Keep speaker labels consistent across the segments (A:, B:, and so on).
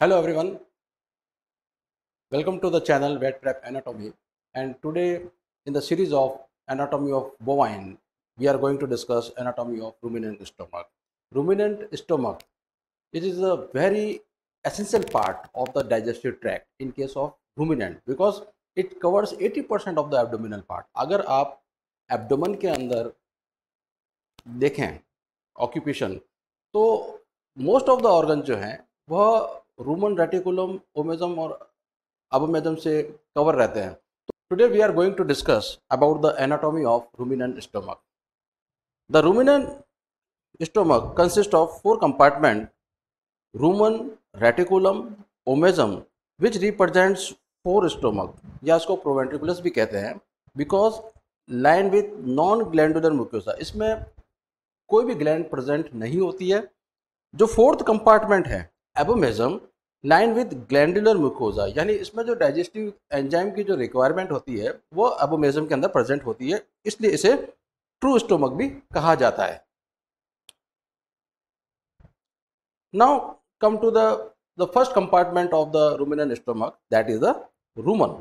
A: Hello everyone, welcome to the channel Vet Prep Anatomy and today in the series of anatomy of bovine we are going to discuss anatomy of ruminant stomach. Ruminant stomach it is a very essential part of the digestive tract in case of ruminant because it covers 80% of the abdominal part. agar aap abdomen ke andar dekhen occupation to most of the organ jo हैं वह Roman reticulum omasum और अबोमेजम से cover रहते हैं तो today we are going to discuss about the anatomy of ruminant stomach the ruminant stomach consist of four compartment rumen reticulum omasum which represents four stomach या इसको proventriculus भी कहते हैं because line with non glandular mucosa इसमें कोई भी gland present नहीं होती है जो फोर्थ कंपार्टमेंट है abomasum line with glandular mucosa यानी इसमें जो डाइजेस्टिव एंजाइम की जो रिक्वायरमेंट होती है वो एबोमेजम के अंदर प्रेजेंट होती है इसलिए इसे ट्रू स्टोमक भी कहा जाता है now come to the the first compartment of the ruminant stomach that is the rumen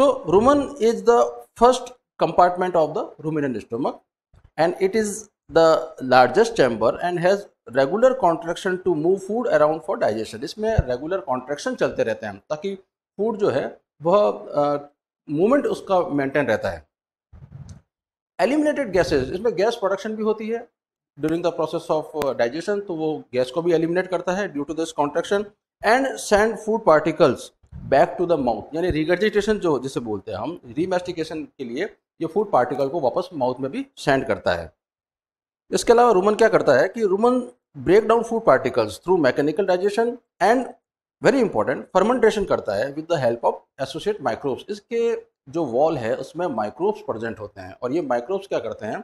A: so rumen is the first compartment of the ruminant stomach and it is the largest chamber and has regular contraction to move food around for digestion इसमें regular contraction चलते रहते हैं ताकि food जो है वह movement उसका maintain रहता है एलिमिनेटेड गैसेज इसमें गैस प्रोडक्शन भी होती है during the process of digestion तो वो गैस को भी एलिमिनेट करता है due to this contraction and send food particles back to the mouth यानी रिगर्जिटेशन जो जिसे बोलते हैं हम रीमेस्टिकेशन के लिए ये फूड पार्टिकल को वापस माउथ में भी सेंड करता है इसके अलावा रूमन क्या करता है कि rumen break down food particles through mechanical digestion and very important fermentation करता है with the help of associate microbes इसके जो वॉल है उसमें माइक्रोब्स प्रेजेंट होते हैं और ये माइक्रोब्स क्या करते हैं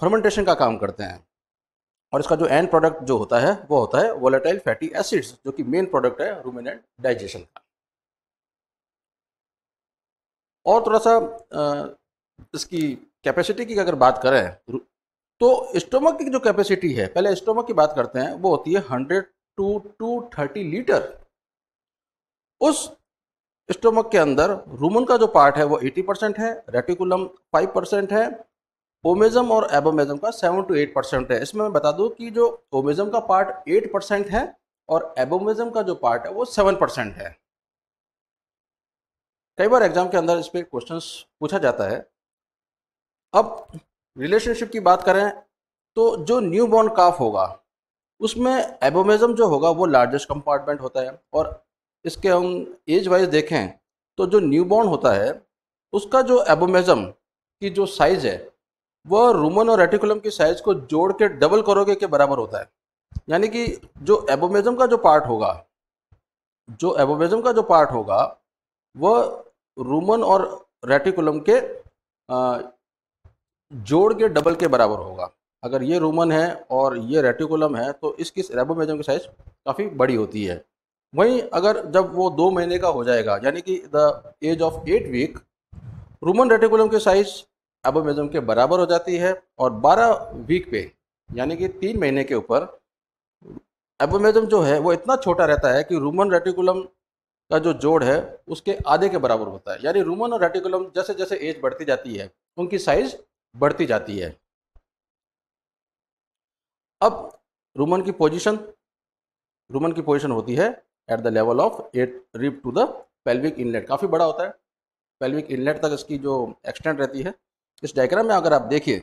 A: फर्मेंटेशन uh, का काम करते हैं और इसका जो एंड प्रोडक्ट जो होता है वो होता है वोलेटाइल फैटी एसिड्स जो कि मेन प्रोडक्ट है रूमिनेंट डाइजेशन का और थोड़ा सा इसकी कैपेसिटी की अगर बात करें तो स्टोमक की जो कैपेसिटी है पहले स्टोमक की बात करते हैं वो होती है hundred to two thirty litre उस स्टोमक के अंदर रूमन का जो पार्ट है वो एटी परसेंट है रेटिकुलम फाइव परसेंट है ओमेजम और एबोमेजम का सेवन टू एट परसेंट है इसमें मैं बता दूं कि जो ओमेजम का पार्ट एट परसेंट है और एबोमेजम का जो पार्ट है वो सेवन परसेंट है कई बार एग्जाम के अंदर इस पर क्वेश्चन पूछा जाता है अब रिलेशनशिप की बात करें तो जो न्यू बॉर्न काफ होगा उसमें एबोमेजम जो होगा वो लार्जेस्ट कंपार्टमेंट होता है और इसके हम एज वाइज देखें तो जो न्यू बॉर्न होता है उसका जो एबोमेजम की जो साइज़ है वह रूमन और रेटिकुलम की साइज़ को जोड़ के डबल करोगे के बराबर होता है यानी कि जो एबोमेजम का जो पार्ट होगा जो एबोमेजम का जो पार्ट होगा वह रूमन और रेटिकुलम के जोड़ के डबल के बराबर होगा अगर ये रोमन है और ये रेटिकुलम है तो इसकी रेबोमेजम की साइज काफ़ी बड़ी होती है वहीं अगर जब वो दो महीने का हो जाएगा यानी कि the age of eight week rumen reticulum की साइज एबोमेजम के बराबर हो जाती है और 12 वीक पे यानी कि तीन महीने के ऊपर एबोमेजम जो है वो इतना छोटा रहता है कि रोमन रेटिकुलम का जो जोड़ है उसके आधे के बराबर होता है यानी रोमन और रेटिकुलम जैसे जैसे एज बढ़ती जाती है उनकी साइज बढ़ती जाती है अब रूमन की पोजीशन रूमन की पोजीशन होती है at the level of eight rib to the pelvic inlet काफ़ी बड़ा होता है पेल्विक इनलेट तक इसकी जो एक्सटेंड रहती है इस डायग्राम में अगर आप देखिए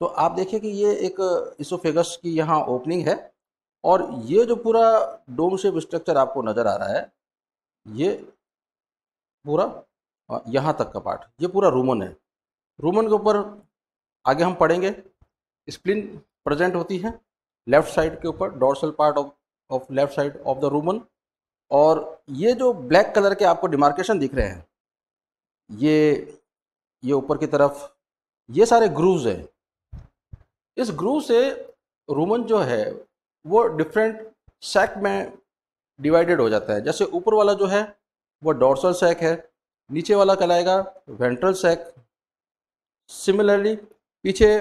A: तो आप देखिए कि ये एक इसोफेगस की यहाँ ओपनिंग है और ये जो पूरा डोम शेप स्ट्रक्चर आपको नज़र आ रहा है ये पूरा यहाँ तक का पार्ट ये पूरा रूमन है रूमन के ऊपर आगे हम पढ़ेंगे स्प्लिन प्रेजेंट होती है लेफ्ट साइड के ऊपर dorsal part of of left side of the rumen और ये जो ब्लैक कलर के आपको डिमार्केशन दिख रहे हैं ये ये ऊपर की तरफ ये सारे ग्रूव्स हैं इस ग्रूव से रूमन जो है वो डिफरेंट सेक में डिवाइडेड हो जाता है जैसे ऊपर वाला जो है वो डोर्सल सेक है नीचे वाला कहलाएगा वेंट्रल सेक सिमिलरली पीछे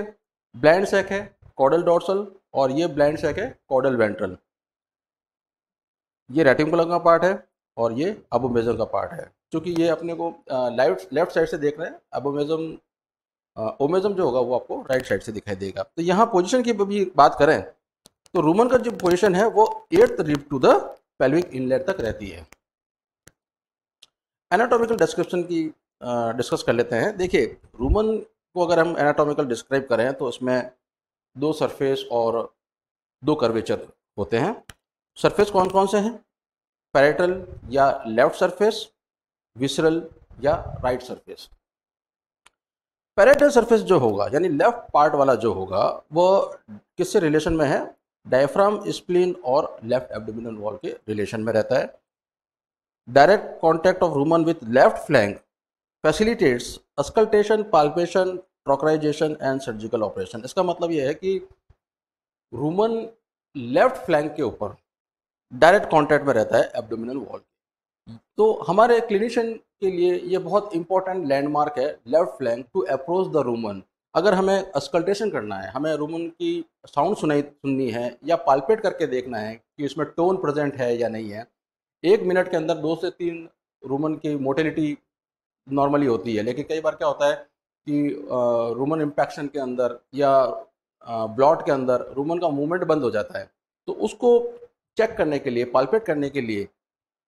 A: ब्लैंड सेक है कॉडल डॉर्सल और ये ब्लैंड सेक है कॉडल वेंट्रल ये रेटिकुलम का पार्ट है और ये अबोमेजम का पार्ट है क्योंकि ये अपने को लेफ्ट लेफ्ट साइड से देख रहे हैं अबोमेजम ओमेजम जो होगा वो आपको राइट साइड से दिखाई देगा तो यहाँ पोजीशन की भी बात करें तो रूमन का जो पोजीशन है वो eighth rib to the pelvic inlet तक रहती है एनाटॉमिकल डिस्क्रिप्शन की डिस्कस कर लेते हैं देखिए रूमन को अगर हम एनाटॉमिकल डिस्क्राइब करें तो उसमें दो सरफेस और दो कर्वेचर होते हैं सरफेस कौन कौन से हैं पैरेटल या लेफ्ट सरफेस विसरल या राइट सरफेस पैरेटल सरफेस जो होगा यानी लेफ्ट पार्ट वाला जो होगा वो किससे रिलेशन में है डायफ्राम स्प्लीन और लेफ्ट एब्डोमिनल वॉल के रिलेशन में रहता है direct contact of rumen with left flank facilitates auscultation palpation trocarization and surgical operation इसका मतलब यह है कि रूमन लेफ्ट फ्लैंक के ऊपर डायरेक्ट कॉन्टैक्ट में रहता है एब्डोमिनल वॉल तो हमारे क्लिनिशियन के लिए ये बहुत इंपॉर्टेंट लैंडमार्क है left flank to approach the rumen अगर हमें अस्कल्टेशन करना है हमें रूमन की साउंड सुनाई सुननी है या पालपेट करके देखना है कि इसमें टोन प्रेजेंट है या नहीं है एक मिनट के अंदर दो से तीन रूमन की मोटिलिटी नॉर्मली होती है लेकिन कई बार क्या होता है कि रूमन इम्पेक्शन के अंदर या ब्लॉट के अंदर रूमन का मूवमेंट बंद हो जाता है तो उसको चेक करने के लिए पालपेट करने के लिए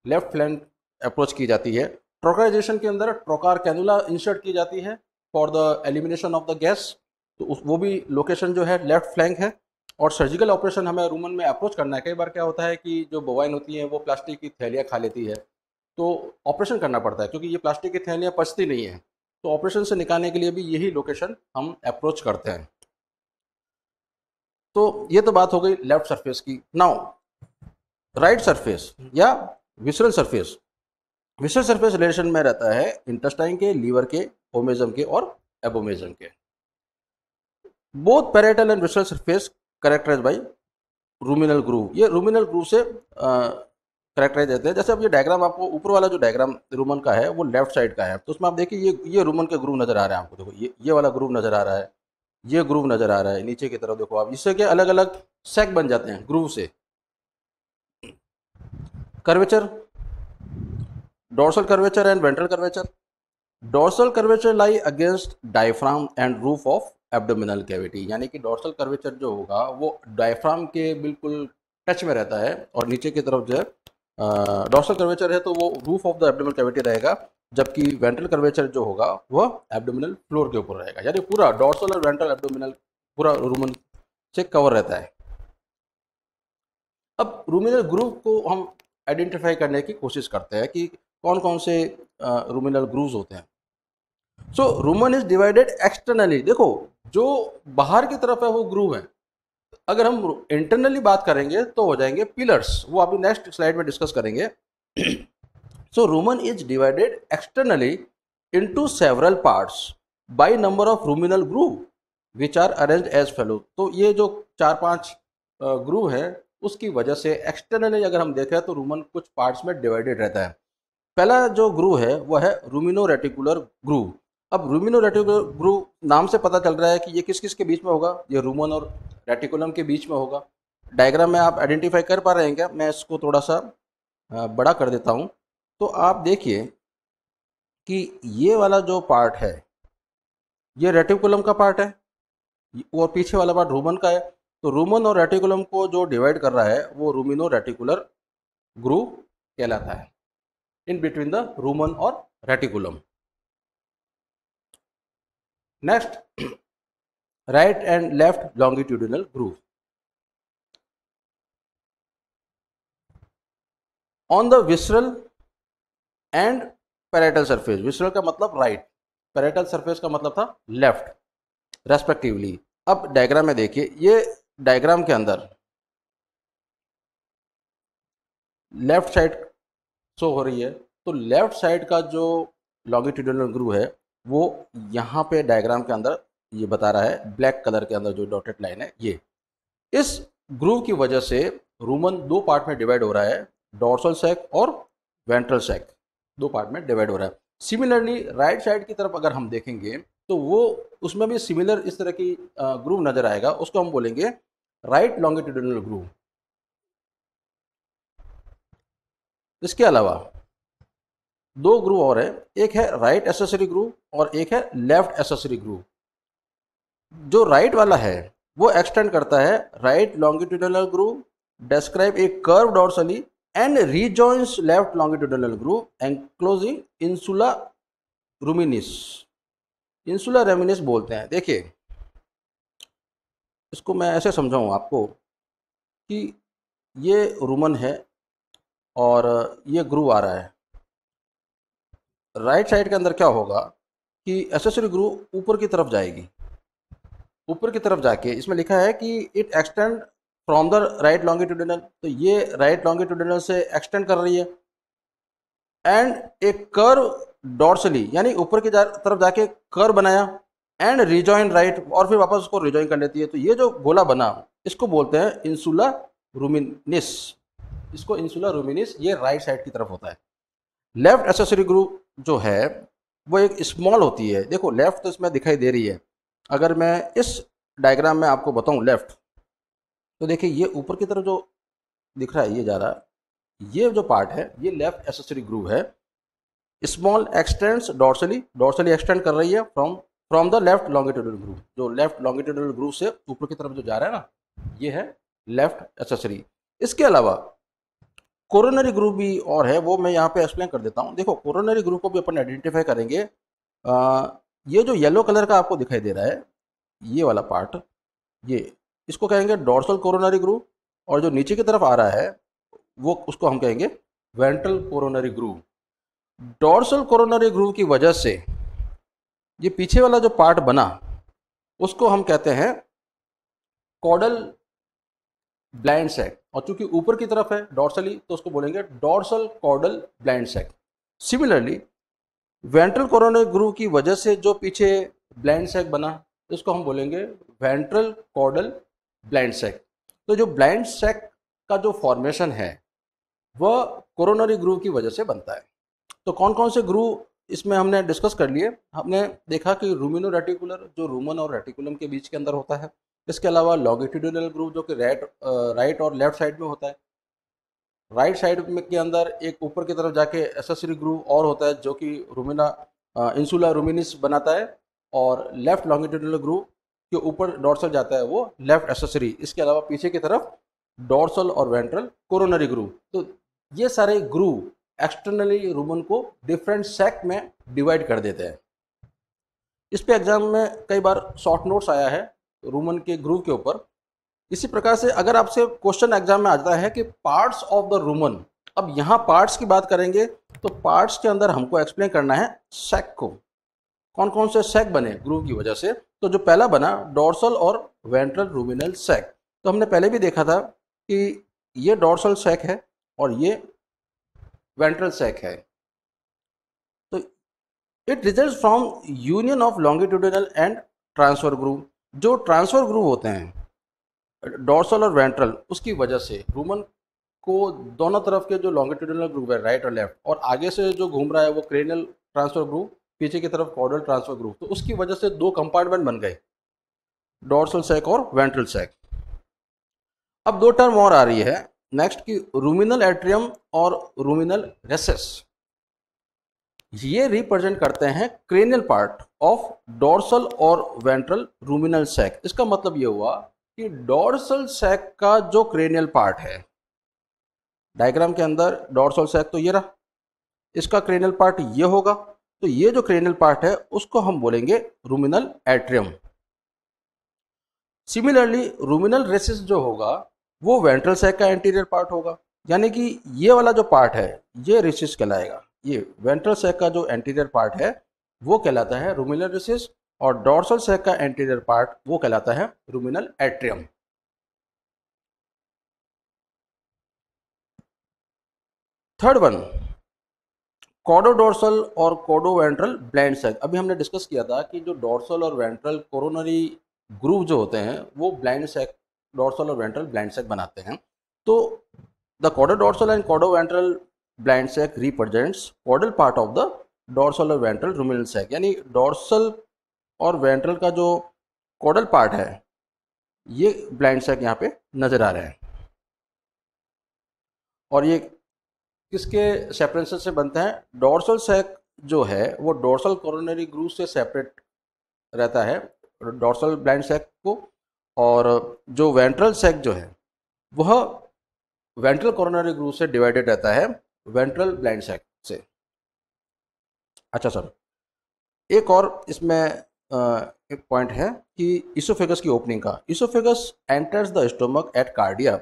A: लेफ्ट फ्लैंक अप्रोच की जाती है ट्रोकराइजेशन के अंदर ट्रोकार कैनुला इंसर्ट की जाती है for the elimination of the gas तो उस वो भी लोकेशन जो है लेफ्ट फ्लैंक है और सर्जिकल ऑपरेशन हमें रूमन में अप्रोच करना है कई बार क्या होता है कि जो बोवाइन होती है वो प्लास्टिक की थैलियाँ खा लेती है तो ऑपरेशन करना पड़ता है क्योंकि ये प्लास्टिक की थैलियाँ पचती नहीं है तो ऑपरेशन से निकालने के लिए भी यही लोकेशन हम अप्रोच करते हैं तो ये तो बात हो गई लेफ्ट सरफेस की नाउ राइट सरफेस या visceral surface visceral surface relation में रहता है इंटेस्टाइन के लीवर के ओमेजम के और एबोमेजम के both parietal and visceral surface characterize by ruminal groove ये रूमिनल ग्रूव से करेक्टराइज रहते हैं जैसे अब ये डायग्राम आपको ऊपर वाला जो डायग्राम रूमन का है वो लेफ्ट साइड का है तो उसमें आप देखिए ये ये रूमन के ग्रूव नज़र आ रहे हैं आपको देखो ये ये वाला ग्रूव नज़र आ रहा है ये ग्रूव नज़र आ रहा है नीचे की तरफ देखो आप इससे के अलग अलग सेक बन जाते हैं ग्रूव से curvature dorsal curvature and ventral curvature dorsal curvature lie against diaphragm and roof of abdominal cavity यानी कि डोर्सल कर्वेचर जो होगा वो डायफ्राम के बिल्कुल टच में रहता है और नीचे की तरफ जो है डॉसल कर्वेचर है तो वो roof of the abdominal cavity रहेगा जबकि वेंट्रल कर्वेचर जो होगा वह एबडोमिनल फ्लोर के ऊपर रहेगा यानी पूरा डॉर्सल और वेंट्रल एबडोमिनल पूरा रूमन से कवर रहता है अब रूमिनल ग्रूव को हम आइडेंटिफाई करने की कोशिश करते हैं कि कौन कौन से रूमिनल ग्रूव होते हैं so rumen is divided externally देखो जो बाहर की तरफ है वो ग्रूव है अगर हम इंटरनली बात करेंगे तो हो जाएंगे पिलर्स वो अभी नेक्स्ट स्लाइड में डिस्कस करेंगे so rumen is divided externally into several parts by number of ruminal groove which are arrange as follow तो ये जो चार पांच ग्रू है उसकी वजह से एक्सटर्नली अगर हम देखें तो रूमन कुछ पार्ट्स में डिवाइडेड रहता है पहला जो ग्रू है वह है रूमिनो रेटिकुलर ग्रू अब रूमिनो रेटिकुलर नाम से पता चल रहा है कि ये किस किस के बीच में होगा ये रूमन और रेटिकुलम के बीच में होगा डायग्राम में आप आइडेंटिफाई कर पा रहे हैं क्या मैं इसको थोड़ा सा बड़ा कर देता हूँ तो आप देखिए कि ये वाला जो पार्ट है ये रेटिकुलम का पार्ट है और पीछे वाला पार्ट रूमन का है तो रूमन और रेटिकुलम को जो डिवाइड कर रहा है वो रूमिनो रेटिकुलर ग्रुप कहलाता है इन बिटवीन द रूमन और reticulum next right and left longitudinal groove on the visceral and parietal surface visceral का मतलब राइट पैरेटल सरफेस का मतलब था लेफ्ट रेस्पेक्टिवली अब डायग्राम में देखिए ये डायग्राम के अंदर लेफ्ट साइड शो हो रही है तो लेफ्ट साइड का जो लॉन्गिट्यूडिनल ग्रू है वो यहाँ पे डायग्राम के अंदर ये बता रहा है ब्लैक कलर के अंदर जो डॉटेड लाइन है ये इस ग्रूव की वजह से रूमन दो पार्ट में डिवाइड हो रहा है डॉर्सल सेक और वेंट्रल सेक दो पार्ट में डिवाइड हो रहा है सिमिलरली राइट साइड की तरफ अगर हम देखेंगे तो वो उसमें भी सिमिलर इस तरह की ग्रूव नज़र आएगा उसको हम बोलेंगे राइट लॉन्गिट्यूडनल ग्रूव इसके अलावा दो ग्रुप और हैं एक है राइट एसेसरी ग्रुप और एक है लेफ्ट एसेसरी ग्रुप जो राइट वाला है वो एक्सटेंड करता है right longitudinal group describe a curve dorsally and rejoins left longitudinal group enclosing insula ruminis insula ruminis बोलते हैं देखिए इसको मैं ऐसे समझाऊँ आपको कि ये रूमन है और ये ग्रूव आ रहा है राइट साइड के अंदर क्या होगा कि एसेसरी ग्रू ऊपर की तरफ जाएगी ऊपर की तरफ जाके इसमें लिखा है कि it extend from the right longitudinal तो ये राइट लॉन्गिट्यूडनल से एक्सटेंड कर रही है एंड एक कर्व डॉर्सली यानी ऊपर की तरफ जाके कर बनाया एंड रिजॉइन राइट और फिर वापस उसको रिजॉइन कर लेती है तो ये जो गोला बना इसको बोलते हैं इंसुला रूमिनिस इसको इंसुला रूमिनिस ये राइट साइड की तरफ होता है लेफ्ट एसेसरी ग्रू जो है वो एक स्मॉल होती है देखो लेफ़्ट तो इसमें दिखाई दे रही है अगर मैं इस डायग्राम में आपको बताऊं लेफ़्ट तो देखिए ये ऊपर की तरफ जो दिख रहा है ये जा रहा है ये जो पार्ट है ये लेफ़्ट एसेसरी ग्रूव है small extends dorsally dorsally extend कर रही है from from the left longitudinal groove जो लेफ्ट लॉन्गिट्यूडल ग्रूव से ऊपर की तरफ जो जा रहा है ना ये है लेफ्ट एसेसरी इसके अलावा कोरोनरी ग्रुप भी और है वो मैं यहाँ पे एक्सप्लेन कर देता हूँ देखो कोरोनरी ग्रुप को भी अपन आइडेंटिफाई करेंगे आ, ये जो येलो कलर का आपको दिखाई दे रहा है ये वाला पार्ट ये इसको कहेंगे डोर्सल कोरोनरी ग्रुप और जो नीचे की तरफ आ रहा है वो उसको हम कहेंगे ventral coronary group dorsal coronary group की वजह से ये पीछे वाला जो पार्ट बना उसको हम कहते हैं कॉडल ब्लाइंड सेक और चूंकि ऊपर की तरफ है डॉर्सली तो उसको बोलेंगे dorsal caudal blind sac similarly ventral coronary groove की वजह से जो पीछे ब्लाइंड सेक बना इसको हम बोलेंगे वेंट्रल कॉर्डल ब्लाइंड सेक तो जो ब्लाइंड सेक का जो फॉर्मेशन है वह कोरोनरी ग्रूव की वजह से बनता है तो कौन कौन से ग्रूव इसमें हमने डिस्कस कर लिए हमने देखा कि रूमिनो रेटिकुलर जो रूमन और रेटिकुलम के बीच के अंदर होता है इसके अलावा लॉन्गिट्यूडनल ग्रूव जो कि राइट राइट और लेफ्ट साइड में होता है राइट साइड में के अंदर एक ऊपर की तरफ जाके एसेसरी ग्रूव और होता है जो कि रूमिना इंसुला रूमिनिस बनाता है और लेफ्ट लॉन्गिट्यूडनल ग्रूव के ऊपर डॉर्सल जाता है वो लेफ्ट एसेसरी इसके अलावा पीछे की तरफ डॉर्सल और वेंट्रल कोरोनरी ग्रूव तो ये सारे ग्रूव एक्सटर्नली रूमन को डिफरेंट सेक में डिवाइड कर देते हैं इस पे एग्ज़ाम में कई बार शॉर्ट नोट्स आया है रूमन के ग्रूव के ऊपर इसी प्रकार से अगर आपसे क्वेश्चन एग्जाम में आ जाता है कि पार्ट्स ऑफ द रूमन अब यहाँ पार्ट्स की बात करेंगे तो पार्ट्स के अंदर हमको एक्सप्लेन करना है सेक को कौन कौन से सेक बने ग्रूव की वजह से तो जो पहला बना डोर्सल और वेंट्रल रूमिनल सेक तो हमने पहले भी देखा था कि ये डोर्सल सेक है और ये वेंट्रल सेक है तो it result from union of longitudinal and transfer groove जो ट्रांसफर ग्रूव होते हैं डोर्सल और वेंट्रल उसकी वजह से रूमन को दोनों तरफ के जो लॉन्गिट्यूडनल ग्रूव है राइट और लेफ्ट और आगे से जो घूम रहा है वो क्रेनियल ट्रांसफर ग्रूव पीछे की तरफ कॉर्डल ट्रांसफर ग्रूव तो उसकी वजह से दो कंपार्टमेंट बन गए डोर्सल सैक और वेंट्रल सैक अब दो टर्म और आ रही है नेक्स्ट की रूमिनल एट्रियम और रूमिनल रेसेस ये रिप्रेजेंट करते हैं क्रेनियल पार्ट ऑफ डोर्सल और वेंट्रल रूमिनल सैक इसका मतलब ये हुआ कि डोर्सल सैक का जो क्रेनियल पार्ट है डायग्राम के अंदर डोर्सल सैक तो ये रहा इसका क्रेनियल पार्ट ये होगा तो ये जो क्रेनियल पार्ट है उसको हम बोलेंगे ruminal atrium similarly ruminal recess जो होगा वो वेंट्रल सैक का एंटीरियर पार्ट होगा यानी कि ये वाला जो पार्ट है ये रेसिस कहलाएगा ये वेंट्रल सैक का जो एंटीरियर पार्ट है वो कहलाता है रूमिनल रिसिस और डॉर्सल सैक का एंटीरियर पार्ट वो कहलाता है ruminal atrium third one caudo dorsal और कोडो वेंट्रल ब्लैंड सैक अभी हमने डिस्कस किया था कि जो डोर्सल और वेंट्रल कोरोनरी ग्रूव जो होते हैं वो ब्लैंड सैक डोर्सल और वेंट्रल ब्लैंड सैक बनाते हैं तो the caudo dorsal and caudo ventral blind sac represents caudal part of the dorsal और वेंट्रल रूमिनल सैक यानी डोर्सल और वेंट्रल का जो कॉडल पार्ट है ये ब्लाइंड सैक यहाँ पे नज़र आ रहा है और ये किसके सेपरेशन से बनता है डोर्सल सैक जो है वो डोर्सल कॉरोनरी ग्रू से सेपरेट रहता है डोर्सल ब्लाइंड सैक को और जो वेंट्रल सैक जो है वह वेंट्रल कॉरोनरी ग्रू से डिवाइडेड रहता है वेंट्रल ब्लाइंड सैक से अच्छा सर एक और इसमें एक पॉइंट है कि इसोफेगस की ओपनिंग का esophagus enters the stomach at cardia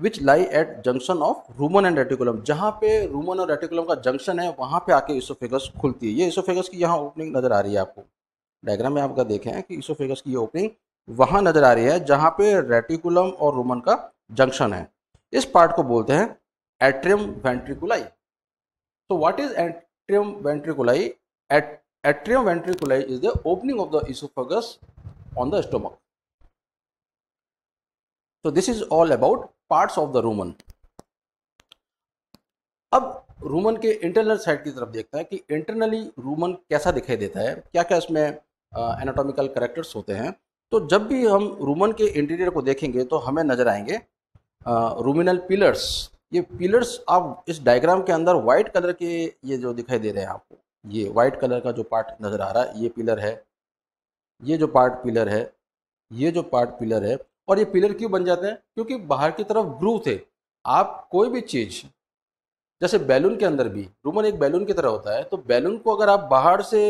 A: which lie at junction of rumen and reticulum जहाँ पे रूमन और रेटिकुलम का जंक्शन है वहाँ पे आके इसोफेगस खुलती है ये इसोफेगस की यहाँ ओपनिंग नज़र आ रही है आपको डायग्राम में आपका देखें कि इसोफेगस की ये ओपनिंग वहाँ नज़र आ रही है जहाँ पे रेटिकुलम और रूमन का जंक्शन है इस पार्ट को बोलते हैं atrium ventriculi. So what is atrium ventriculi? At atrium ventriculi is the opening of the esophagus on the stomach. So this is all about parts of the rumen. अब rumen के internal side की तरफ देखते हैं कि internally Roman कैसा दिखाई देता है क्या क्या इसमें एनाटॉमिकल करेक्टर्स होते हैं तो जब भी हम रूमन के इंटीरियर को देखेंगे तो हमें नज़र आएंगे रूमिनल पिलर्स ये पिलर्स आप इस डायग्राम के अंदर वाइट कलर के ये जो दिखाई दे रहे हैं आपको ये वाइट कलर का जो पार्ट नज़र आ रहा है ये पिलर है ये जो पार्ट पिलर है ये जो पार्ट पिलर है और ये पिलर क्यों बन जाते हैं क्योंकि बाहर की तरफ ग्रू थे आप कोई भी चीज़ जैसे बैलून के अंदर भी रूमन एक बैलून की तरह होता है तो बैलून को अगर आप बाहर से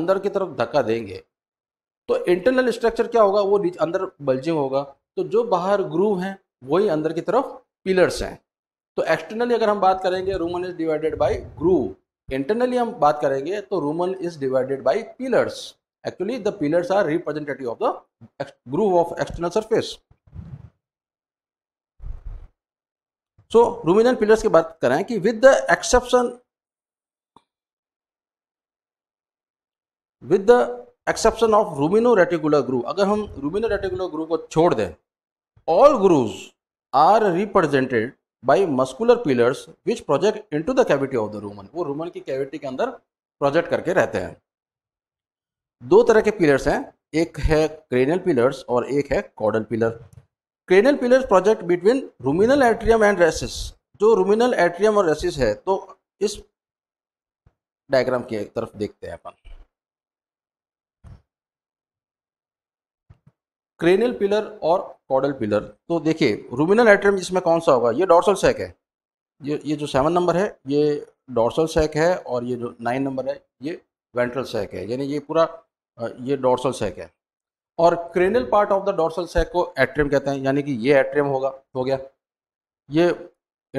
A: अंदर की तरफ धक्का देंगे तो इंटरनल स्ट्रक्चर क्या होगा वो अंदर बल्जिंग होगा तो जो बाहर ग्रूव हैं वही अंदर की तरफ पिलर्स हैं तो एक्सटर्नली अगर हम बात करेंगे rumen is divided by groove internally हम बात करेंगे तो rumen is divided by pillars actually the pillars are representative of the groove of external surface so ruminal pillars की बात करें कि with the exception with the exception of rumino reticular groove अगर हम रूमिनो रेटिकुलर ग्रू को छोड़ दें all grooves are represented by muscular pillars which project into the cavity of the rumen वो रूमन की कैविटी के अंदर प्रोजेक्ट करके रहते हैं दो तरह के पिलर्स हैं एक है क्रेनल पिलर्स और एक है caudal pillar cranial pillars project between ruminal atrium and recess जो रूमिनल एट्रियम और रेसिस है तो इस डायग्राम की तरफ देखते हैं अपन क्रेनियल पिलर और कॉडल पिलर तो देखिए रूमिनल एट्रियम इसमें कौन सा होगा ये डॉर्सल सैक है ये ये जो सेवन नंबर है ये डॉर्सल सैक है और ये जो नाइन नंबर है ये वेंट्रल सैक है यानी ये पूरा ये डॉर्सल सैक है और cranial part of the dorsal sac को एट्रियम कहते हैं यानी कि ये एट्रियम होगा हो गया ये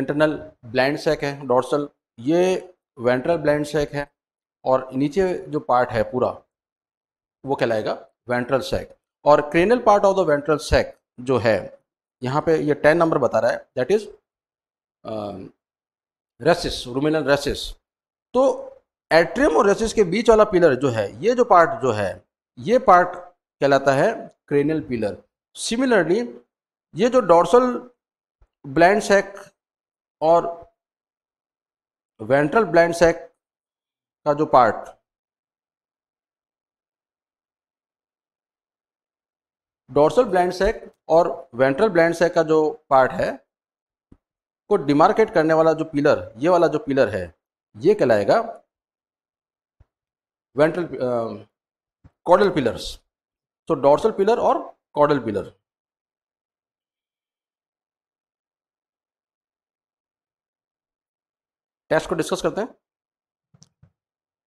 A: इंटरनल ब्लैंड सैक है डॉर्सल ये वेंट्रल ब्लैंड सैक है और नीचे जो पार्ट है पूरा वो कहलाएगा वेंट्रल सैक और cranial part of the ventral sac जो है यहाँ पे ये टेन नंबर बता रहा है that is recess ruminal recess तो एट्रियम और रेसिस के बीच वाला पिलर जो है ये जो पार्ट जो है ये पार्ट कहलाता है क्रेनल पिलर सिमिलरली ये जो डॉर्सल ब्लैंड सेक और वेंट्रल ब्लैंड सेक का जो पार्ट डोर्सल ब्लैंड सेक और वेंट्रल ब्लैंड सेक का जो पार्ट है को डिमार्केट करने वाला जो पिलर ये वाला जो पिलर है ये कहलाएगा वेंट्रल कॉडल पिलर्स तो डोर्सल पिलर और कॉडल पिलर टेस्ट को डिस्कस करते हैं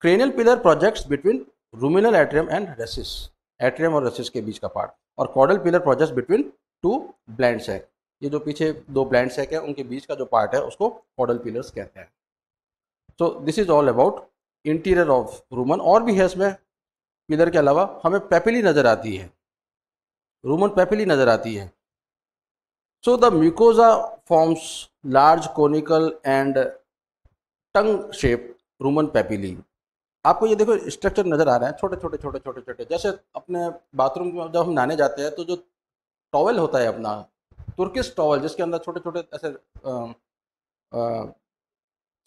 A: cranial pillar projects between ruminal atrium and recess atrium और रेसिस के बीच का पार्ट और caudal pillar projects between two blind sac ये जो पीछे दो ब्लैंड सैक है उनके बीच का जो पार्ट है उसको कॉडल पिलर्स कहते हैं so this is all about interior of rumen और भी है इसमें पिलर के अलावा हमें पेपिली नज़र आती है रूमन पेपिली नज़र आती है so the mucosa forms large conical and tongue shape rumen papillae आपको ये देखो स्ट्रक्चर नज़र आ रहे हैं छोटे छोटे छोटे छोटे छोटे जैसे अपने बाथरूम में जब हम नहाने जाते हैं तो जो टॉवल होता है अपना तुर्किश टॉवल जिसके अंदर छोटे छोटे ऐसे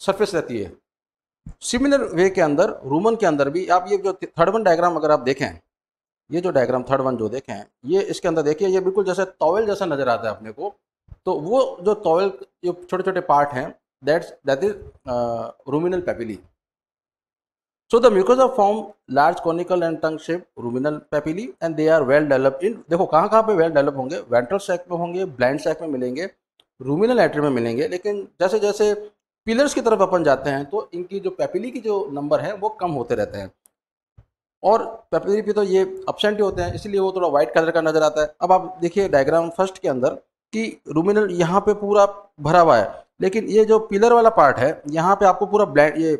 A: सरफेस रहती है सिमिलर वे के अंदर रूमन के अंदर भी आप ये जो थर्ड वन डायग्राम अगर आप देखें ये जो डायग्राम थर्ड वन जो देखें ये इसके अंदर देखिए ये बिल्कुल जैसे टॉवल जैसा नज़र आता है अपने को तो वो जो टॉवल जो छोटे छोटे पार्ट हैं that's that is ruminal papillae So the mucosa form large conical and tongue shaped ruminal papillae and they are well developed in देखो कहाँ कहाँ पे well developed होंगे ventral sac में होंगे blind sac में मिलेंगे रूमिनल एट्री में मिलेंगे लेकिन जैसे जैसे पिलर्स की तरफ अपन जाते हैं तो इनकी जो पेपिली की जो नंबर है वो कम होते रहते हैं और पेपिली पे तो ये अपसेंट ही होते हैं इसलिए वो थोड़ा वाइट कलर का नज़र आता है अब आप देखिए डायग्राम फर्स्ट के अंदर कि रूमिनल यहाँ पे पूरा भरा हुआ है लेकिन ये जो पिलर वाला पार्ट है यहाँ पे आपको पूरा ब्लैंड ये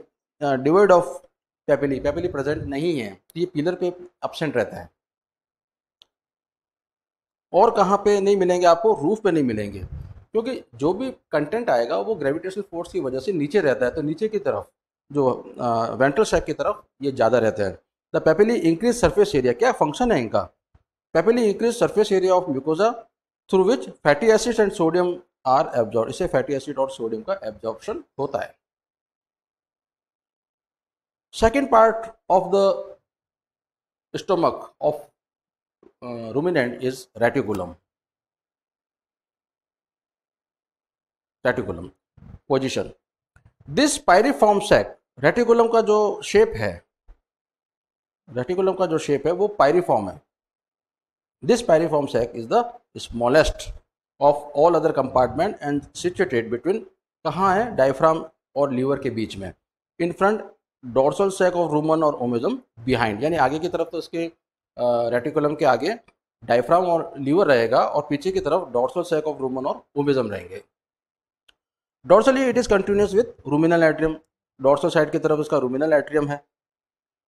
A: divide uh, of papillae papillae present नहीं है तो ये पिलर पे एबसेंट रहता है और कहाँ पे नहीं मिलेंगे आपको रूफ पे नहीं मिलेंगे क्योंकि जो भी कंटेंट आएगा वो ग्रेविटेशनल फोर्स की वजह से नीचे रहता है तो नीचे की तरफ जो वेंट्रल सैक की तरफ ये ज़्यादा रहता है the papillae increase surface area क्या फंक्शन है इनका papillae increase surface area of mucosa through which fatty acid and sodium are absorb इसे फैटी एसिड और सोडियम का एब्जॉर्बन होता है second part of the stomach of uh, is reticulum reticulum position this piriform sac reticulum का जो shape है reticulum का जो शेप है वो पायरिफॉर्म है this piriform sac is the smallest of all other compartment and situated between कहाँ है डायफ्राम और लीवर के बीच में in front dorsal sac of rumen और ओमेजम बिहाइंड यानी आगे की तरफ तो इसके रेटिकुलम के आगे डायफ्राम और लीवर रहेगा और पीछे की तरफ डोर्सल सैक ऑफ रूमन और ओमेजम रहेंगे dorsally it is continuous with ruminal atrium dorsal side की तरफ इसका रूमिनल एट्रियम है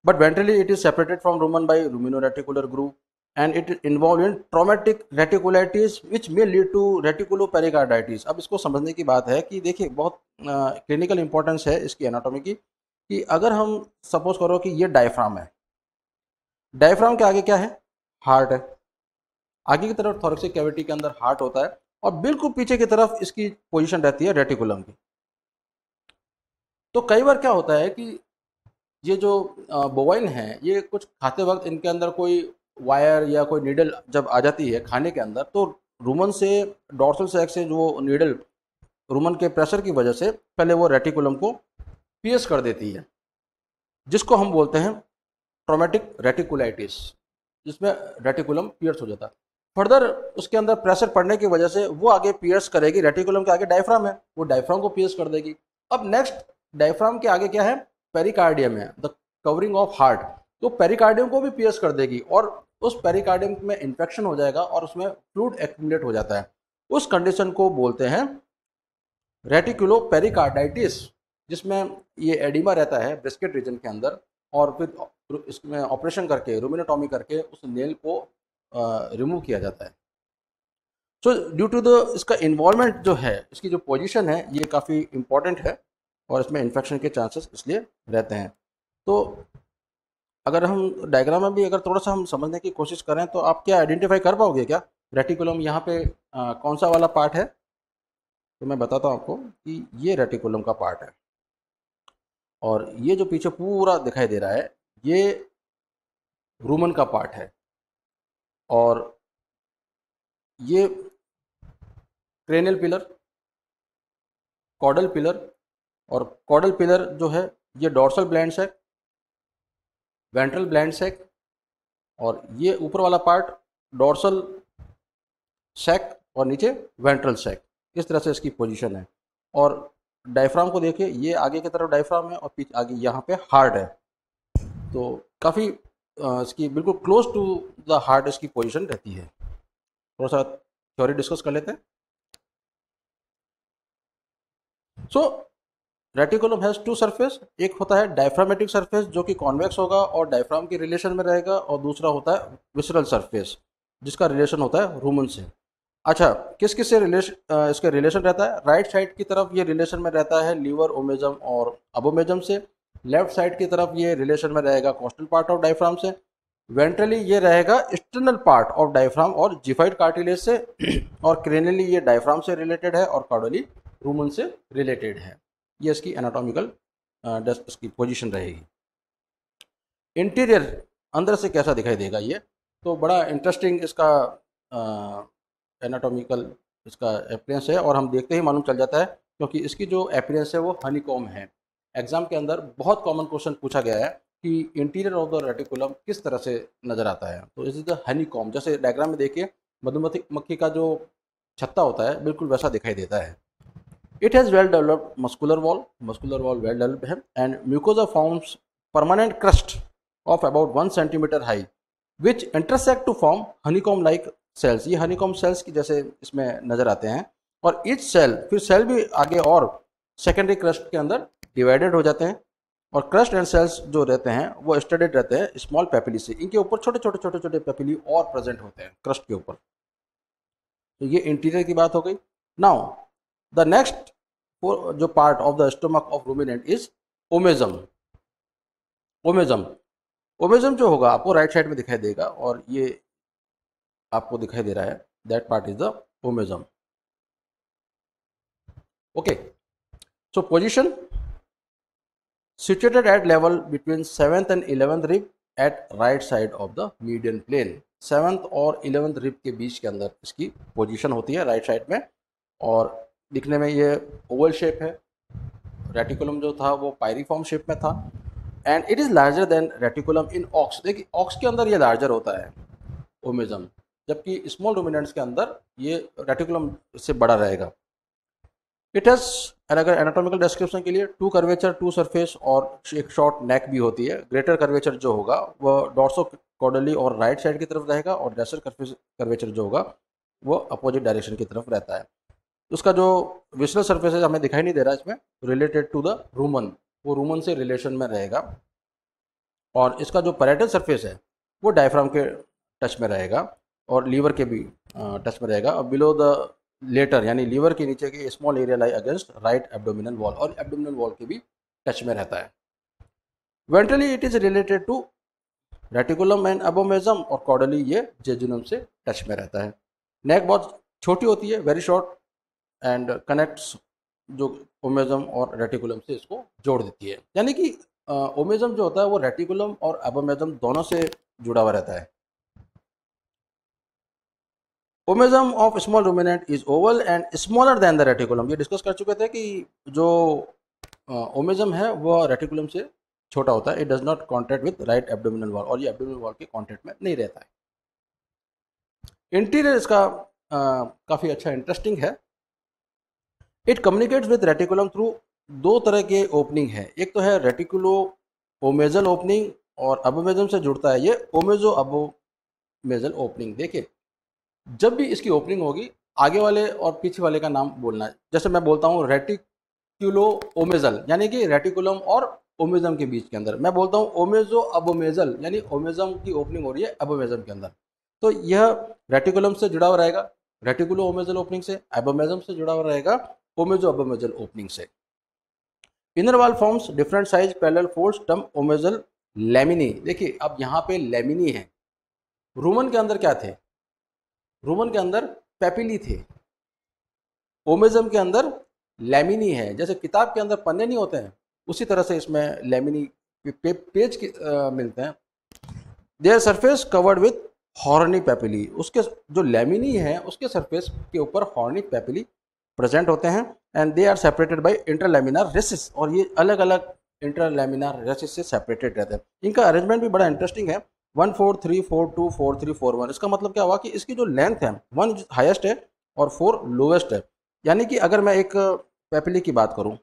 A: but ventrally it is separated from rumen by rumino reticular groove and it involve in traumatic reticulitis which may lead to reticulo pericarditis अब इसको समझने की बात है कि देखिए बहुत क्लिनिकल इंपॉर्टेंस है इसकी एनाटोमी की कि अगर हम सपोज करो कि ये डायफ्राम है डायफ्राम के आगे क्या है हार्ट है आगे की तरफ थोरक्सिक कैविटी के अंदर हार्ट होता है और बिल्कुल पीछे की तरफ इसकी पोजीशन रहती है रेटिकुलम की तो कई बार क्या होता है कि ये जो बोवाइन है ये कुछ खाते वक्त इनके अंदर कोई वायर या कोई नीडल जब आ जाती है खाने के अंदर तो रूमन से डॉर्सल सैक से जो नीडल रूमन के प्रेशर की वजह से पहले वो रेटिकुलम को पीएस कर देती है जिसको हम बोलते हैं ट्रोमेटिक रेटिकुलाइटिस जिसमें रेटिकुलम पियर्स हो जाता है फर्दर उसके अंदर प्रेशर पड़ने की वजह से वो आगे पियर्स करेगी रेटिकुलम के आगे डायफ्राम है वो डायफ्राम को पियर्स कर देगी अब नेक्स्ट डायफ्राम के आगे क्या है पेरिकार्डियम है द कवरिंग ऑफ हार्ट तो पेरिकार्डियम को भी पियर्स कर देगी और उस पेरिकार्डियम में इन्फेक्शन हो जाएगा और उसमें फ्लूड एक्मुलेट हो जाता है उस कंडीशन को बोलते हैं रेटिकुलो पेरिकार्डाइटिस जिसमें ये एडिमा रहता है ब्रेस्केट रीजन के अंदर और फिर इसमें ऑपरेशन करके रोमिनोटॉमी करके उस नेल को रिमूव किया जाता है सो ड्यू टू द इसका इन्वॉलमेंट जो है इसकी जो पोजीशन है ये काफ़ी इम्पॉर्टेंट है और इसमें इन्फेक्शन के चांसेस इसलिए रहते हैं तो अगर हम डायग्राम में भी अगर थोड़ा सा हम समझने की कोशिश करें तो आप क्या आइडेंटिफाई कर पाओगे क्या रेटिकुलम यहाँ पे आ, कौन सा वाला पार्ट है तो मैं बताता हूँ आपको कि ये रेटिकुलम का पार्ट है और ये जो पीछे पूरा दिखाई दे रहा है ये रूमन का पार्ट है और ये क्रेनल पिलर कॉडल पिलर और कॉडल पिलर जो है ये dorsal blind sac ventral blind sac और ये ऊपर वाला पार्ट डॉर्सल सेक और नीचे वेंट्रल सेक इस तरह से इसकी पोजीशन है और डायफ्राम को देखिए ये आगे की तरफ डायफ्राम है और पीछे आगे यहाँ पे हार्ड है तो काफ़ी इसकी बिल्कुल क्लोज टू द हार्ड इसकी पोजीशन रहती है थोड़ा सा थ्योरी डिस्कस कर लेते हैं so reticulum has two surface एक होता है डायफ्रामेटिक सरफेस जो कि कॉन्वेक्स होगा और डायफ्राम के रिलेशन में रहेगा और दूसरा होता है विसरल सरफेस जिसका रिलेशन होता है रूमन से अच्छा किस किस से रिलेशन इसके रिलेशन रहता है राइट साइड की तरफ ये रिलेशन में रहता है लीवर ओमेजम और अबोमेजम से लेफ्ट साइड की तरफ ये रिलेशन में रहेगा कॉस्टल पार्ट ऑफ डायफ्राम से वेंट्रली ये रहेगा एक्सटर्नल पार्ट ऑफ डायफ्राम और जिफाइड कार्टिलेज से और क्रेनली ये डायफ्राम से रिलेटेड है और कार्डोली रूमन से रिलेटेड है ये इसकी एनाटॉमिकल इसकी पोजिशन रहेगी इंटीरियर अंदर से कैसा दिखाई देगा ये तो बड़ा इंटरेस्टिंग इसका आ, एनाटोमिकल इसका अपीरेंस है और हम देखते ही मालूम चल जाता है क्योंकि इसकी जो अपीरेंस है वो हनीकॉम है एग्ज़ाम के अंदर बहुत कॉमन क्वेश्चन पूछा गया है कि इंटीरियर ऑफ द रेटिकुलम किस तरह से नज़र आता है तो इस इज द हनीकॉम जैसे डायग्राम में देखिए मधुमक्खी मक्खी का जो छत्ता होता है बिल्कुल वैसा दिखाई देता है it has well developed muscular wall muscular wall well developed है and mucosa forms permanent crest of about one centimetre high which intersect to form honeycomb like cells ये हनीकॉम सेल्स की जैसे इसमें नज़र आते हैं और इच सेल फिर सेल भी आगे और सेकेंडरी क्रस्ट के अंदर डिवाइडेड हो जाते हैं और क्रस्ट एंड सेल्स जो रहते हैं वो स्टडेड रहते हैं स्मॉल पेपिली से इनके ऊपर छोटे छोटे छोटे छोटे पेपिली और प्रेजेंट होते हैं क्रस्ट के ऊपर तो ये इंटीरियर की बात हो गई नाउ द नेक्स्ट जो part of the stomach of ruminant is omasum omasum omasum जो होगा आपको राइट साइड में दिखाई देगा और ये आपको दिखाई दे रहा है that part is the omasum okay so position situated at level between seventh and eleventh rib at right side of the median plane seventh और इलेवेंथ रिप के बीच के अंदर इसकी पोजिशन होती है राइट साइड में और दिखने में ये ओवल शेप है रेटिकुलम जो था वो पायरीफॉर्म शेप में था and it is larger than reticulum in ox देखिए ऑक्स के अंदर ये लार्जर होता है ओमेजम जबकि स्मॉल डोमिनेंट्स के अंदर ये रेटिकुलम से बड़ा रहेगा इट हैज़ एंड अगर एनाटॉमिकल डिस्क्रिप्शन के लिए टू कर्वेचर टू सरफेस और एक शॉर्ट नेक भी होती है ग्रेटर कर्वेचर जो होगा वह डॉर्सो कॉडली और राइट साइड की तरफ रहेगा और लेसर कर्वेचर जो होगा वह अपोजिट डायरेक्शन की तरफ रहता है उसका जो विशल सर्फेस हमें दिखाई नहीं दे रहा इसमें रिलेटेड टू द रूमन वो रूमन से रिलेशन में रहेगा और इसका जो पर्यटन सरफेस है वो डायफ्राम के टच में रहेगा और लीवर के भी टच में रहेगा और बिलो द लेटर यानी लीवर के नीचे के small area lie against right abdominal wall और एब्डोमिनल वॉल के भी टच में रहता है ventrally it is related to reticulum and abomasum और कॉडली ये जेजुनम से टच में रहता है नेक बहुत छोटी होती है वेरी शॉर्ट एंड कनेक्ट्स जो ओमेजम और रेटिकुलम से इसको जोड़ देती है यानी कि ओमेजम जो होता है वो रेटिकुलम और एबोमेजम दोनों से जुड़ा हुआ रहता है omasum of small ruminant is oval and smaller than the reticulum ये डिस्कस कर चुके थे कि जो ओमेजम है वह रेटिकुलम से छोटा होता है it does not contact with right abdominal wall और ये एब्डोमिनल वॉल के कॉन्टेक्ट में नहीं रहता है इंटीरियर इसका काफ़ी अच्छा इंटरेस्टिंग है it communicates with reticulum through दो तरह के ओपनिंग है एक तो है रेटिकुलो ओमेजल ओपनिंग और अबोमेजम से जुड़ता है ये ओमेजो अबोमेजल ओपनिंग देखिए जब भी इसकी ओपनिंग होगी आगे वाले और पीछे वाले का नाम बोलना है जैसे मैं बोलता हूँ रेटिक्यूलो ओमेजल यानी कि रेटिकुलम और ओमेजम के बीच के अंदर मैं बोलता हूँ ओमेजो अबोमेजल यानी ओमेजम की ओपनिंग हो रही है अबोमेजम के अंदर तो यह रेटिकुलम से जुड़ा हुआ रहेगा रेटिकुलो ओमेजल ओपनिंग से एबोमेजम से जुड़ा हुआ रहेगा ओमेजो अबोमेजल ओपनिंग से inner wall forms different size parallel folds termed omasal laminae देखिए अब यहाँ पे लेमिनी है रोमन के अंदर क्या थे रोमन के अंदर पेपिली थे ओमेजम के अंदर लेमिनी है जैसे किताब के अंदर पन्ने नहीं होते हैं उसी तरह से इसमें लेमिनी पे, पेज के, आ, मिलते हैं their surface covered with horny papillae उसके जो लेमिनी है उसके सरफेस के ऊपर हॉर्नी पेपिली प्रेजेंट होते हैं and they are separated by interlaminar recesses और ये अलग अलग इंटरलेमिनार रेसिस से सेपरेटेड रहते हैं इनका अरेंजमेंट भी बड़ा इंटरेस्टिंग है one four three four two four three four one इसका मतलब क्या हुआ कि इसकी जो लेंथ है वन हाईएस्ट है और फोर लोवेस्ट है यानी कि अगर मैं एक पेपली की बात करूँ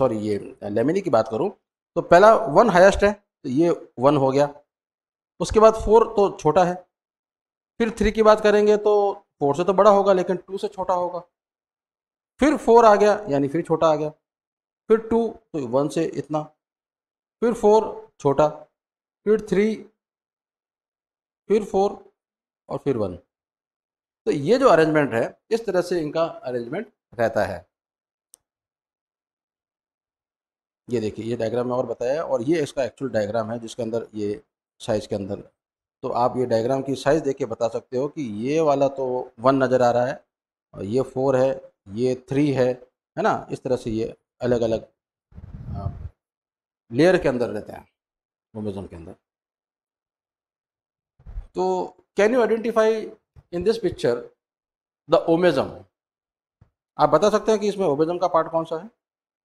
A: सॉरी ये लेमिनी की बात करूँ तो पहला वन हाईएस्ट है तो ये वन हो गया उसके बाद फोर तो छोटा है फिर थ्री की बात करेंगे तो फोर से तो बड़ा होगा लेकिन टू से छोटा होगा फिर फोर आ गया यानी फिर छोटा आ गया फिर टू तो वन से इतना फिर फोर छोटा फिर थ्री फिर फोर और फिर वन तो ये जो अरेंजमेंट है इस तरह से इनका अरेंजमेंट रहता है ये देखिए ये डायग्राम में और बताया और ये इसका एक्चुअल डायग्राम है जिसके अंदर ये साइज़ के अंदर तो आप ये डायग्राम की साइज़ देख के बता सकते हो कि ये वाला तो वन नज़र आ रहा है और ये फोर है ये थ्री है है ना इस तरह से ये अलग अलग लेयर के अंदर रहते हैं क्रोमोजोम के अंदर तो can you identify in this picture the omasum आप बता सकते हैं कि इसमें ओमेजम का पार्ट कौन सा है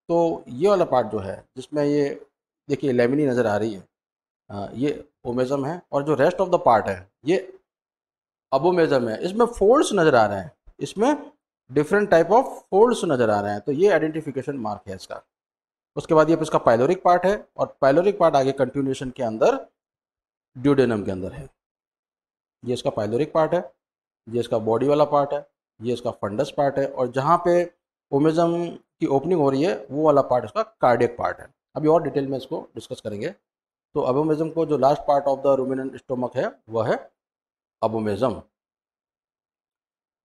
A: तो ये वाला पार्ट जो है जिसमें ये देखिए लेमिनी नज़र आ रही है आ, ये ओमेजम है और जो रेस्ट ऑफ द पार्ट है ये अबोमेजम है इसमें फोल्ड्स नज़र आ रहे हैं इसमें डिफरेंट टाइप ऑफ फोल्ड्स नज़र आ रहे हैं तो ये आइडेंटिफिकेशन मार्क है इसका उसके बाद ये इसका पाइलोरिक पार्ट है और पाइलोरिक पार्ट आगे कंटिन्यूएशन के अंदर ड्यूडेनम के अंदर है ये इसका पाइलोरिक पार्ट है ये इसका बॉडी वाला पार्ट है ये इसका फंडस पार्ट है और जहाँ पे ओमेजम की ओपनिंग हो रही है वो वाला पार्ट इसका कार्डियक पार्ट है अभी और डिटेल में इसको डिस्कस करेंगे तो अबोमेजम को जो last part of the ruminant stomach है वह है अबोमेजम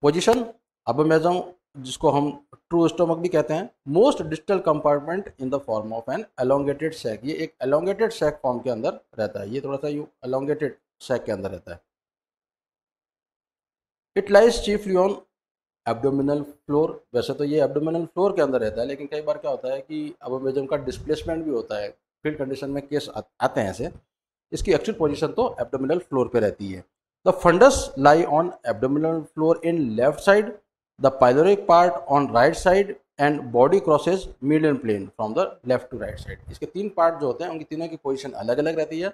A: पोजिशन अबोमेजम जिसको हम ट्रू स्टोमक भी कहते हैं most distal compartment in the form of an elongated sac ये एक अलोंगेटेड सैक फॉर्म के अंदर रहता है ये थोड़ा सा यू अलोंगेटेड सैक के अंदर रहता है it lies chiefly on abdominal floor वैसे तो ये एब्डोमिनल फ्लोर के अंदर रहता है लेकिन कई बार क्या होता है कि अबोमेजम का डिस्प्लेसमेंट भी होता है फील्ड कंडीशन में केस आते हैं ऐसे इसकी एक्चुअल पोजिशन तो एबडोमिनल फ्लोर पर रहती है the fundus lie on abdominal floor in left side The pyloric part on right side and body crosses median plane from the left to right side इसके तीन पार्ट जो होते हैं उनकी तीनों की पोजीशन अलग अलग रहती है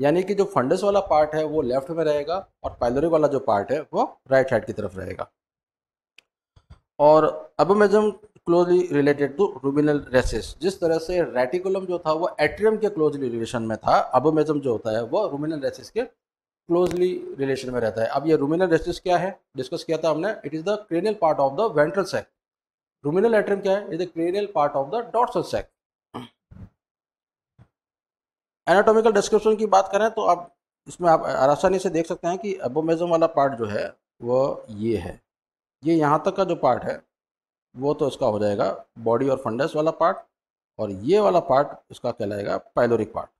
A: यानी कि जो फंडस वाला पार्ट है वो लेफ्ट में रहेगा और पायलोरिक वाला जो पार्ट है वो राइट साइड की तरफ रहेगा और abomasum closely related to ruminal recess जिस तरह से रेटिकुलम जो था वो एट्रियम के क्लोजली रिलेशन में था अबोमेजम जो होता है वो रूबिनल रेसिस के क्लोजली रिलेशन में रहता है अब ये रूमिनल रेस्टिस क्या है डिस्कस किया था हमने it is the cranial part of the ventral sac ruminal atrium क्या है is the cranial part of the dorsal sac anatomical description की बात करें तो आप इसमें आप आसानी से देख सकते हैं कि एबोमेजम वाला पार्ट जो है वह ये है ये यहाँ तक का जो पार्ट है वो तो इसका हो जाएगा बॉडी और फंडस वाला पार्ट और ये वाला पार्ट इसका कहलाएगा पाइलोरिक पार्ट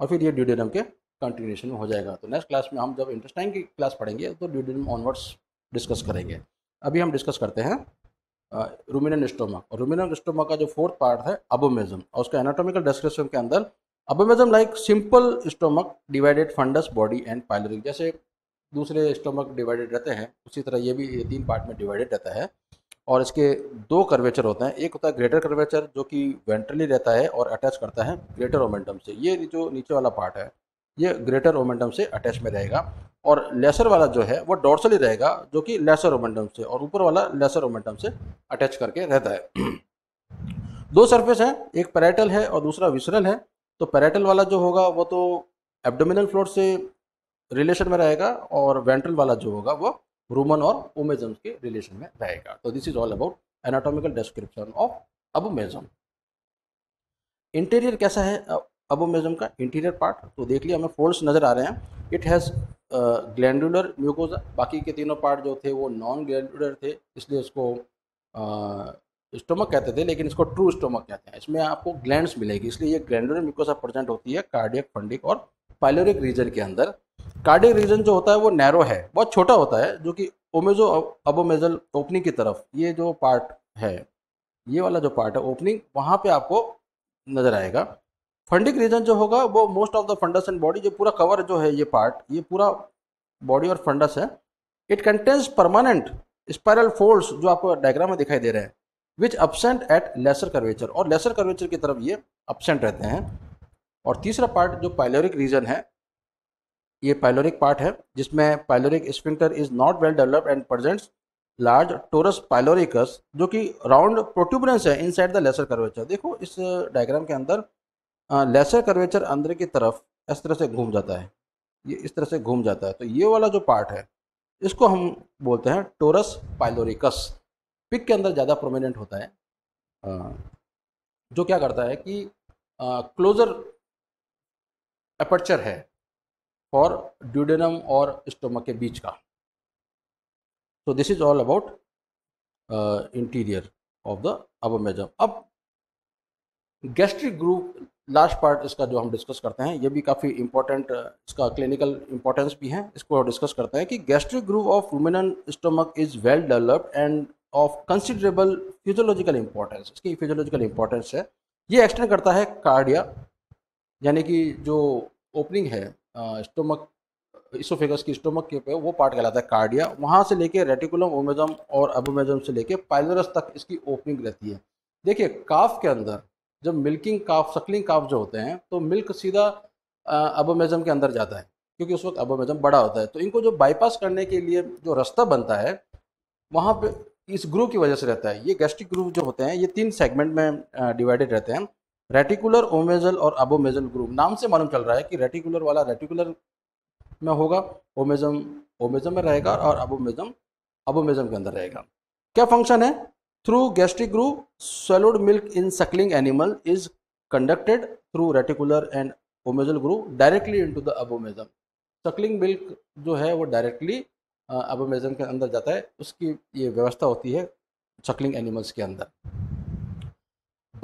A: और फिर ये ड्यूडेनम के कंटिन्यूशन में हो जाएगा तो नेक्स्ट क्लास में हम जब इंटरेस्टिंग की क्लास पढ़ेंगे तो ड्यूडेनम ऑनवर्ड्स डिस्कस करेंगे अभी हम डिस्कस करते हैं रूमिनन स्टोमक और रूमिनन स्टोमक का जो फोर्थ पार्ट है अबोमेजम और उसका एनाटोमिकल डिस्क्रिप्शन के अंदर abomasum like simple stomach divided fundus body and pyloric जैसे दूसरे स्टोमक डिवाइडेड रहते हैं उसी तरह ये भी ये तीन पार्ट में डिवाइडेड रहता है और इसके दो कर्वेचर होते हैं एक होता है ग्रेटर कर्वेचर जो कि वेंट्रली रहता है और अटैच करता है ग्रेटर ओमेंटम से ये जो नीचे वाला पार्ट है ये ग्रेटर ओमेंडम से अटैच में रहेगा और लेसर वाला जो है वो डॉर्सल ही रहेगा जो कि लेसर ओमेंडम से और ऊपर वाला लेसर ओमेंडम से अटैच करके रहता है दो सरफेस हैं एक पैराइटल है और दूसरा विसरल है तो पैराइटल वाला जो होगा वो तो एब्डोमिनल फ्लोर से रिलेशन में रहेगा और वेंट्रल वाला जो होगा वो रूमन और ओमेजम्स के रिलेशन में रहेगा तो this is all about anatomical description of abomasum interior कैसा है अब मेजम का इंटीरियर पार्ट तो देख लिया हमें फोल्ड्स नज़र आ रहे हैं इट हैज़ ग्लैंडुलर म्यूकोजा बाकी के तीनों पार्ट जो थे वो नॉन ग्लैंडुलर थे इसलिए इसको स्टोमक uh, कहते थे लेकिन इसको ट्रू स्टोमक कहते हैं इसमें आपको ग्लैंड्स मिलेगी इसलिए ये ग्लैंडुलर म्यूकोजा प्रेजेंट होती है कार्डियक फंडिक और पाइलोरिक रीजन के अंदर कार्डियक रीजन जो होता है वो नैरो है बहुत छोटा होता है जो कि ओमेजो अबोमेजल ओपनिंग की तरफ ये जो पार्ट है ये वाला जो पार्ट है ओपनिंग वहाँ पे आपको नज़र आएगा फंडिंग रीजन जो होगा वो most of the fundus and body जो पूरा कवर जो है ये पार्ट ये पूरा बॉडी और फंडस है it contains permanent spiral folds जो आपको डायग्राम में दिखाई दे रहे हैं which absent at lesser curvature और लेसर कर्वेचर की तरफ ये अपसेंट रहते हैं और तीसरा पार्ट जो पाइलोरिक रीजन है ये पाइलोरिक पार्ट है जिसमें pyloric sphincter is not well develop and presents large torus pyloricus जो कि राउंड प्रोट्यूबरेंस है इनसाइड द लेसर कर्वेचर देखो इस डायग्राम के अंदर लेसर कर्वेचर अंदर की तरफ इस तरह से घूम जाता है ये इस तरह से घूम जाता है तो ये वाला जो पार्ट है इसको हम बोलते हैं टोरस पाइलोरिकस पिक के अंदर ज़्यादा प्रोमिनेंट होता है जो क्या करता है कि क्लोजर अपर्चर है फॉर ड्यूडेनम और स्टोमक के बीच का so this is all about interior of the abomasum अब गैस्ट्रिक ग्रुप लास्ट पार्ट इसका जो हम डिस्कस करते हैं ये भी काफ़ी इंपॉर्टेंट इसका क्लिनिकल इंपॉर्टेंस भी है इसको डिस्कस करते हैं कि गैस्ट्रिक ग्रूव ऑफ वुमेनन stomach is well developed and of considerable physiological importance इसकी फिजोलॉजिकल इंपॉर्टेंस है ये एक्सटेंड करता है कार्डिया यानी कि जो ओपनिंग है स्टोमक इसोफेगस की स्टोमक के पे वो पार्ट कहलाता है कार्डिया वहाँ से लेके रेटिकुलम ओमेजम और अबोमेजम से लेके पाइलरस तक इसकी ओपनिंग रहती है देखिए काफ के अंदर जब मिल्किंग काफ सकलिंग काफ जो होते हैं तो मिल्क सीधा अबोमेजम के अंदर जाता है क्योंकि उस वक्त अबोमेजम बड़ा होता है तो इनको जो बाईपास करने के लिए जो रास्ता बनता है वहाँ पे इस ग्रूव की वजह से रहता है ये गैस्ट्रिक ग्रूव जो होते हैं ये तीन सेगमेंट में डिवाइडेड रहते हैं रेटिकुलर ओमेजल और अबोमेजल ग्रूव नाम से मालूम चल रहा है कि रेटिकुलर वाला रेटिकुलर में होगा ओमेजम ओमेजम में रहेगा और अबोमेजम अबोमेजम के अंदर रहेगा क्या फंक्शन है through gastric groove swallowed milk in suckling animal is conducted through reticular and omasal groove directly into the abomasum suckling milk जो है वो डायरेक्टली अबोमेजम के अंदर जाता है उसकी ये व्यवस्था होती है सकलिंग एनिमल्स के अंदर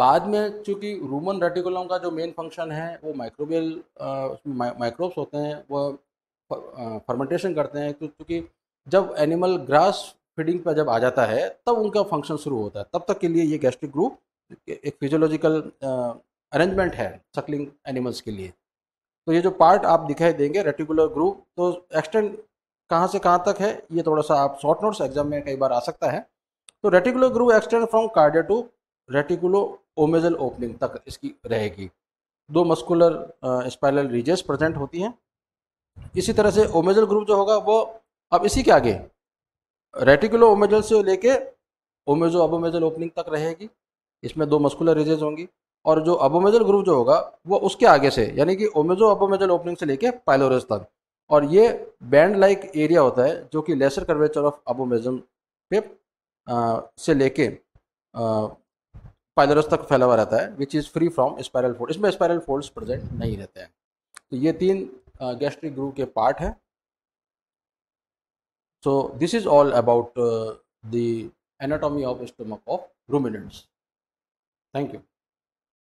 A: बाद में चूंकि रूमन रेटिकुलम का जो मेन फंक्शन है वो माइक्रोबियल उसमें माइक्रोब्स होते हैं वह फर्मेंटेशन करते हैं तो जब एनिमल ग्रास फीडिंग पर जब आ जाता है तब उनका फंक्शन शुरू होता है तब तक के लिए ये गैस्ट्रिक ग्रुप एक फिजियोलॉजिकल अरेंजमेंट है सकलिंग एनिमल्स के लिए तो ये जो पार्ट आप दिखाई देंगे रेटिकुलर ग्रुप तो एक्सटेंड कहाँ से कहाँ तक है ये थोड़ा सा आप शॉर्ट नोट्स एग्जाम में कई बार आ सकता है तो reticular groove extend from cardia to reticulo omasal opening तक इसकी रहेगी दो मस्कुलर स्पाइनल रीजेस प्रेजेंट होती हैं इसी तरह से ओमेजल ग्रुप जो होगा वो अब इसी के आगे रेटिकुलो ओमेजल से लेके ओमेजो अबोमेजल ओपनिंग तक रहेगी इसमें दो मस्कुलर रिजेज होंगी और जो अबोमेजल ग्रुप जो होगा वो उसके आगे से यानी कि ओमेजो अबोमेजल ओपनिंग से लेके पाइलोरस तक और ये बैंड लाइक एरिया होता है जो कि लेसर कर्वेचर ऑफ अबोमेजम पे आ, से लेके पाइलोरस तक फैला हुआ रहता है which is free from spiral fold इसमें स्पायरल फोल्ड्स प्रेजेंट नहीं रहते हैं तो ये तीन गैस्ट्रिक ग्रुप के पार्ट हैं So this is all about uh, the anatomy of stomach of ruminants. Thank you.